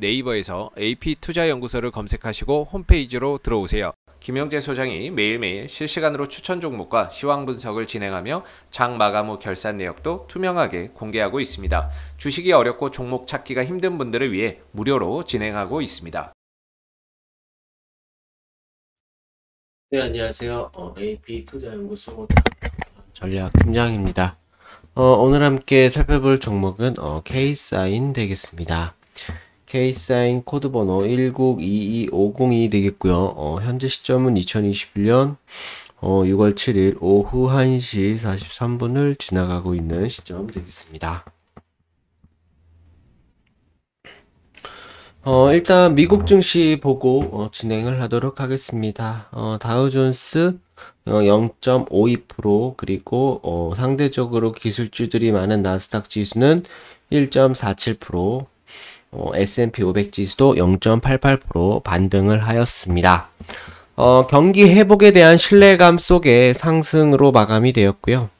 네이버에서 AP투자연구소를 검색하시고 홈페이지로 들어오세요. 김영재 소장이 매일매일 실시간으로 추천 종목과 시황 분석을 진행하며 장 마감 후 결산 내역도 투명하게 공개하고 있습니다. 주식이 어렵고 종목 찾기가 힘든 분들을 위해 무료로 진행하고 있습니다. 네, 안녕하세요. 어, AP 투자연구소 전략팀장입니다. 어, 오늘 함께 살펴볼 종목은 어, K사인 되겠습니다. K사인 코드 번호 1 9 2 2 5 0 2 되겠고요. 어, 현재 시점은 2021년 어, 6월 7일 오후 1시 43분을 지나가고 있는 시점 되겠습니다. 어, 일단 미국 증시 보고 어, 진행을 하도록 하겠습니다. 어, 다우존스 0.52% 어, 그리고 어, 상대적으로 기술주들이 많은 나스닥 지수는 1.47% 어, S&P 500 지수도 0.88% 반등을 하였습니다. 어, 경기 회복에 대한 신뢰감 속에 상승으로 마감이 되었고요.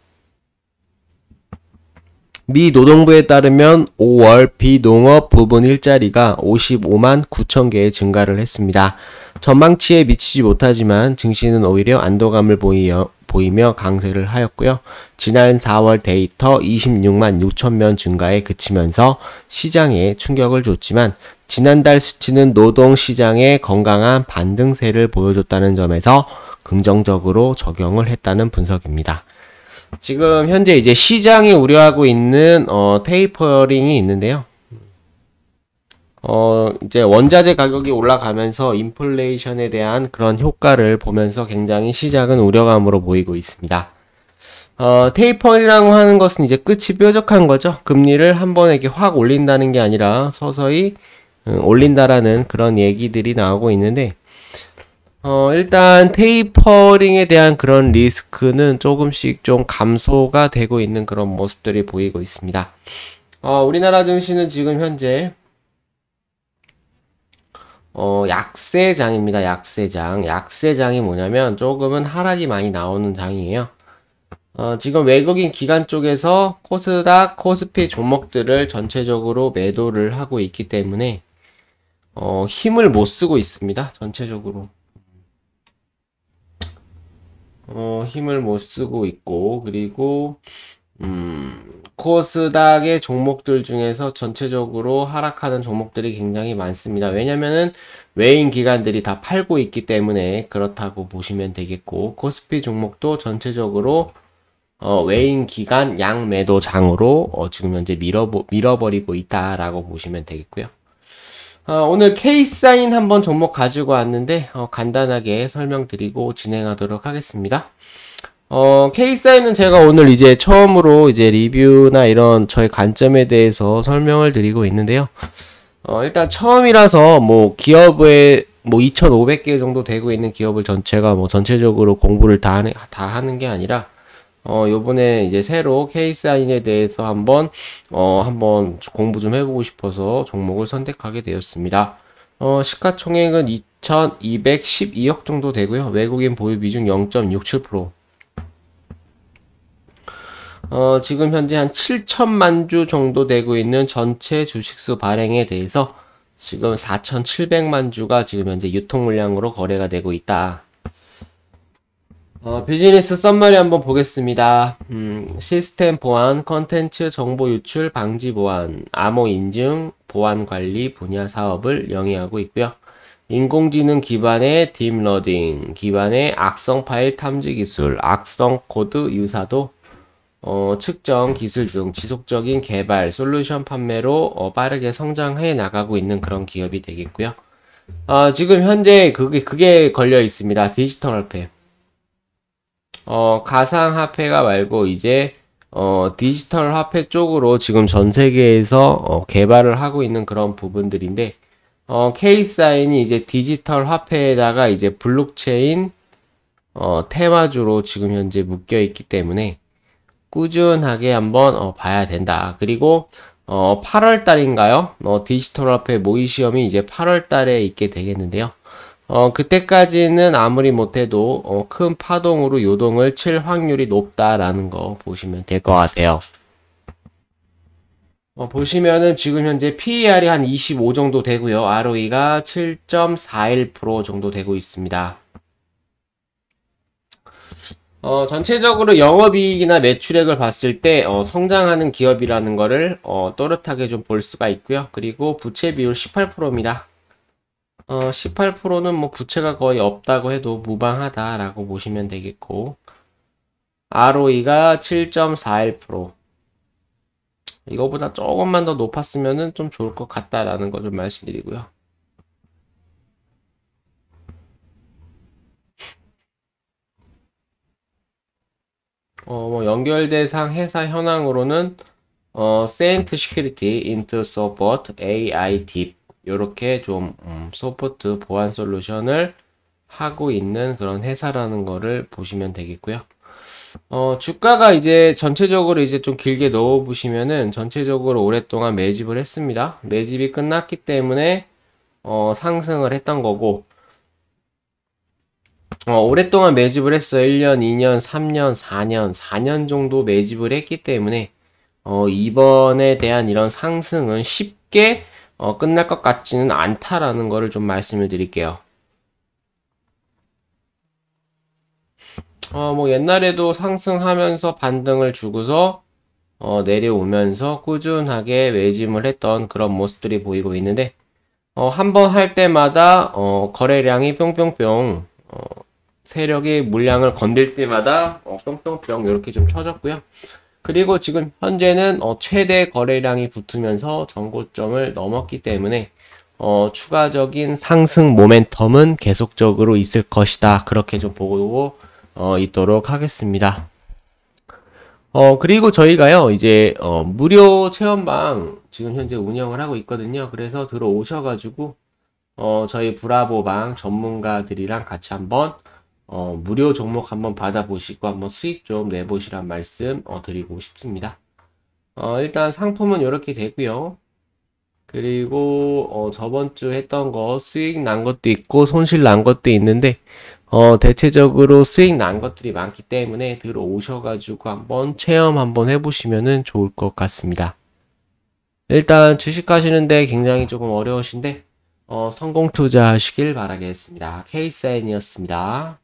미 노동부에 따르면 5월 비농업 부분 일자리가 55만 9천 개에 증가를 했습니다. 전망치에 미치지 못하지만 증시는 오히려 안도감을 보이어, 보이며 강세를 하였고요. 지난 4월 데이터 26만 6천 명 증가에 그치면서 시장에 충격을 줬지만 지난달 수치는 노동 시장의 건강한 반등세를 보여줬다는 점에서 긍정적으로 적용을 했다는 분석입니다. 지금 현재 이제 시장이 우려하고 있는 어, 테이퍼링이 있는데요. 어, 이제 원자재 가격이 올라가면서 인플레이션에 대한 그런 효과를 보면서 굉장히 시작은 우려감으로 보이고 있습니다. 어, 테이퍼링이라고 하는 것은 이제 끝이 뾰족한 거죠. 금리를 한 번에 이렇게 확 올린다는 게 아니라 서서히 음, 올린다라는 그런 얘기들이 나오고 있는데, 어, 일단 테이퍼링에 대한 그런 리스크는 조금씩 좀 감소가 되고 있는 그런 모습들이 보이고 있습니다. 어, 우리나라 증시는 지금 현재 어, 약세장입니다. 약세장. 약세장이 뭐냐면 조금은 하락이 많이 나오는 장이에요. 어, 지금 외국인 기관 쪽에서 코스닥, 코스피 종목들을 전체적으로 매도를 하고 있기 때문에 어, 힘을 못 쓰고 있습니다. 전체적으로. 어, 힘을 못 쓰고 있고 그리고 음, 코스닥의 종목들 중에서 전체적으로 하락하는 종목들이 굉장히 많습니다. 왜냐면은 외인 기관들이 다 팔고 있기 때문에 그렇다고 보시면 되겠고 코스피 종목도 전체적으로 어, 외인 기관 양매도장으로 어, 지금 현재 밀어 밀어버리고 있다라고 보시면 되겠고요. 어, 오늘 K사인 한번 종목 가지고 왔는데 어, 간단하게 설명드리고 진행하도록 하겠습니다. 어, K사인은 제가 오늘 이제 처음으로 이제 리뷰나 이런 저의 관점에 대해서 설명을 드리고 있는데요. 어, 일단 처음이라서 뭐 기업의 뭐 2,500개 정도 되고 있는 기업을 전체가 뭐 전체적으로 공부를 다, 하는, 다 하는 게 아니라 어, 요번에 이제 새로 K사인에 대해서 한번, 어, 한번 공부 좀 해보고 싶어서 종목을 선택하게 되었습니다. 어, 시가총액은 2,212억 정도 되고요. 외국인 보유 비중 0.67%. 어, 지금 현재 한 7천만 주 정도 되고 있는 전체 주식수 발행에 대해서 지금 4,700만 주가 지금 현재 유통 물량으로 거래가 되고 있다. 어, 비즈니스 썸머리 한번 보겠습니다. 음, 시스템 보안, 컨텐츠 정보 유출 방지 보안, 암호 인증, 보안 관리 분야 사업을 영위하고 있고요. 인공지능 기반의 딥러딩, 기반의 악성 파일 탐지 기술, 악성 코드 유사도 어, 측정 기술 등 지속적인 개발 솔루션 판매로 어, 빠르게 성장해 나가고 있는 그런 기업이 되겠고요. 어, 지금 현재 그게, 그게 걸려 있습니다. 디지털 웹. 어, 가상 화폐가 말고 이제 어, 디지털 화폐 쪽으로 지금 전 세계에서 어, 개발을 하고 있는 그런 부분들인데 어, K-사인이 이제 디지털 화폐에다가 이제 블록체인 어, 테마주로 지금 현재 묶여 있기 때문에 꾸준하게 한번 어, 봐야 된다. 그리고 어, 8월 달인가요? 어, 디지털 화폐 모의 시험이 이제 8월 달에 있게 되겠는데요. 어, 그때까지는 아무리 못해도 어, 큰 파동으로 요동을 칠 확률이 높다라는 거 보시면 될 것 같아요. 어, 보시면은 지금 현재 PER이 한 25 정도 되고요. ROE가 7.41% 정도 되고 있습니다. 어, 전체적으로 영업이익이나 매출액을 봤을 때 어, 성장하는 기업이라는 거를 어, 또렷하게 좀 볼 수가 있고요. 그리고 부채 비율 18%입니다. 어, 18%는 뭐 부채가 거의 없다고 해도 무방하다라고 보시면 되겠고 ROE가 7.41% 이거보다 조금만 더 높았으면 좀 좋을 것 같다라는 것을 말씀드리고요. 어, 뭐 연결 대상 회사 현황으로는 어, Saint s e c u r i t AI d 이렇게 좀 음, 소프트 보안 솔루션을 하고 있는 그런 회사라는 거를 보시면 되겠고요. 어, 주가가 이제 전체적으로 이제 좀 길게 넣어 보시면은 전체적으로 오랫동안 매집을 했습니다. 매집이 끝났기 때문에 어, 상승을 했던 거고 어, 오랫동안 매집을 했어요. 1년, 2년, 3년, 4년, 4년 정도 매집을 했기 때문에 어, 이번에 대한 이런 상승은 쉽게 어, 끝날 것 같지는 않다라는 거를 좀 말씀을 드릴게요. 어, 뭐 옛날에도 상승하면서 반등을 주고서 어, 내려오면서 꾸준하게 외짐을 했던 그런 모습들이 보이고 있는데 어, 한번 할 때마다 어, 거래량이 뿅뿅뿅 어, 세력이 물량을 건들 때마다 어, 뿅뿅뿅 이렇게 좀 쳐졌고요. 그리고 지금 현재는 어, 최대 거래량이 붙으면서 전고점을 넘었기 때문에 어, 추가적인 상승 모멘텀은 계속적으로 있을 것이다. 그렇게 좀 보고 어, 있도록 하겠습니다. 어, 그리고 저희가요, 이제, 어, 무료 체험방 지금 현재 운영을 하고 있거든요. 그래서 들어오셔가지고, 어, 저희 브라보방 전문가들이랑 같이 한번 어, 무료 종목 한번 받아보시고 한번 수익 좀 내보시란 말씀 어, 드리고 싶습니다. 어, 일단 상품은 이렇게 되고요. 그리고 어, 저번 주 했던 거 수익 난 것도 있고 손실 난 것도 있는데 어, 대체적으로 수익 난 것들이 많기 때문에 들어오셔가지고 한번 체험 한번 해보시면 좋을 것 같습니다. 일단 주식 하시는데 굉장히 조금 어려우신데 어, 성공 투자하시길 바라겠습니다. K사인이었습니다.